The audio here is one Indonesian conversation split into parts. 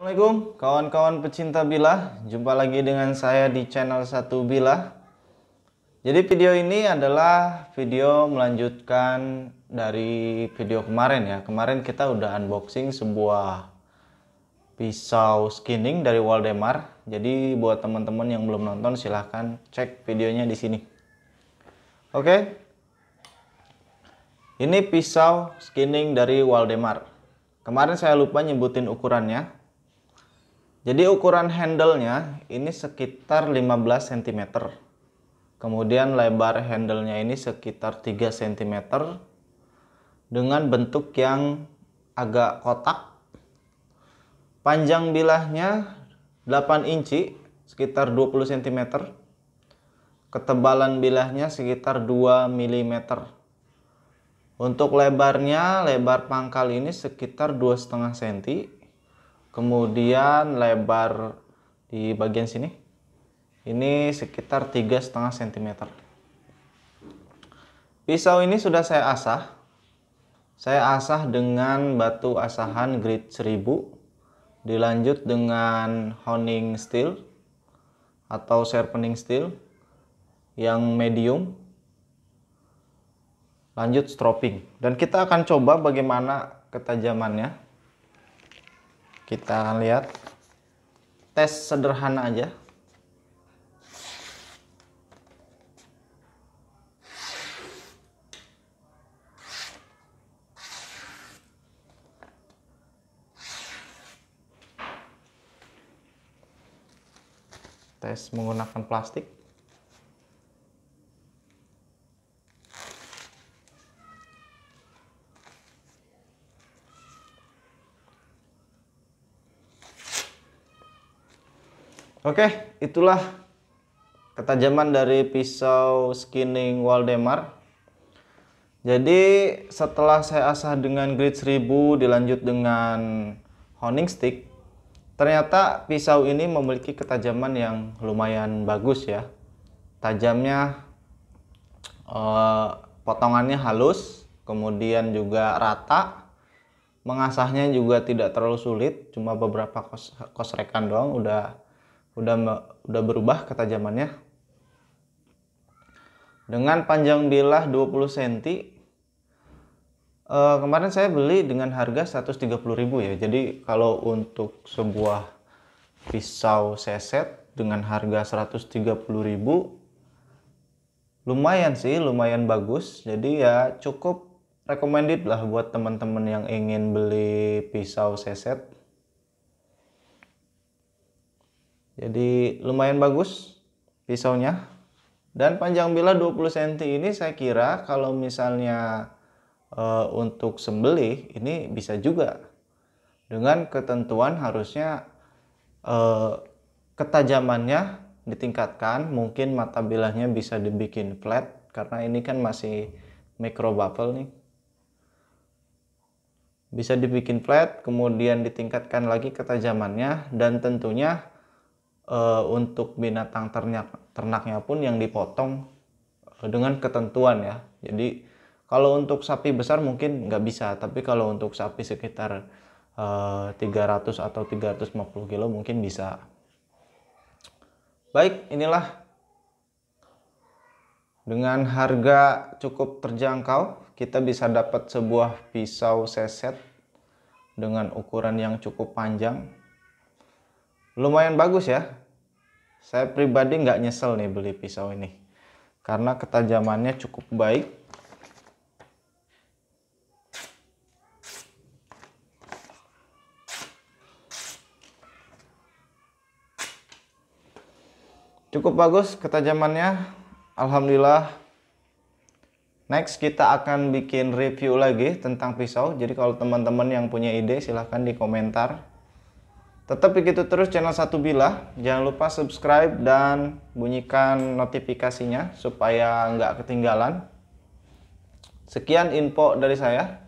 Assalamualaikum kawan-kawan pecinta bilah Jumpa lagi dengan saya di channel satu bilah Jadi video ini adalah video melanjutkan dari video kemarin ya Kemarin kita udah unboxing sebuah pisau skinning dari Waldemar Jadi buat teman-teman yang belum nonton silahkan cek videonya di sini Oke Ini pisau skinning dari Waldemar Kemarin saya lupa nyebutin ukurannya jadi ukuran handle-nya ini sekitar 15 cm. Kemudian lebar handle-nya ini sekitar 3 cm dengan bentuk yang agak kotak. Panjang bilahnya 8 inci, sekitar 20 cm. Ketebalan bilahnya sekitar 2 mm. Untuk lebarnya, lebar pangkal ini sekitar 2,5 cm kemudian lebar di bagian sini ini sekitar tiga setengah cm pisau ini sudah saya asah saya asah dengan batu asahan grit 1000 dilanjut dengan honing steel atau sharpening steel yang medium lanjut stropping dan kita akan coba bagaimana ketajamannya kita akan lihat tes sederhana aja tes menggunakan plastik Oke, itulah ketajaman dari pisau skinning Waldemar. Jadi setelah saya asah dengan grit 1000 dilanjut dengan honing stick, ternyata pisau ini memiliki ketajaman yang lumayan bagus ya. Tajamnya eh, potongannya halus, kemudian juga rata. Mengasahnya juga tidak terlalu sulit, cuma beberapa kos, kos rekan doang udah udah udah berubah ketajamannya. Dengan panjang bilah 20 cm uh, kemarin saya beli dengan harga 130.000 ya. Jadi kalau untuk sebuah pisau seset dengan harga 130.000 lumayan sih, lumayan bagus. Jadi ya cukup recommended lah buat teman-teman yang ingin beli pisau seset Jadi lumayan bagus pisaunya. Dan panjang bila 20 cm ini saya kira kalau misalnya e, untuk sembelih ini bisa juga. Dengan ketentuan harusnya e, ketajamannya ditingkatkan, mungkin mata bilahnya bisa dibikin flat karena ini kan masih micro bubble nih bisa dibikin flat, kemudian ditingkatkan lagi ketajamannya, dan tentunya e, untuk binatang ternak ternaknya pun yang dipotong dengan ketentuan ya. Jadi kalau untuk sapi besar mungkin nggak bisa, tapi kalau untuk sapi sekitar e, eh, 300 atau 350 kilo mungkin bisa. Baik, inilah dengan harga cukup terjangkau kita bisa dapat sebuah pisau seset dengan ukuran yang cukup panjang lumayan bagus ya saya pribadi nggak nyesel nih beli pisau ini karena ketajamannya cukup baik cukup bagus ketajamannya Alhamdulillah next kita akan bikin review lagi tentang pisau jadi kalau teman-teman yang punya ide silahkan di komentar Tetap begitu terus channel Satu Bilah. Jangan lupa subscribe dan bunyikan notifikasinya supaya nggak ketinggalan. Sekian info dari saya.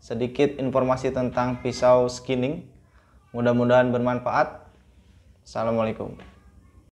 Sedikit informasi tentang pisau skinning. Mudah-mudahan bermanfaat. Assalamualaikum.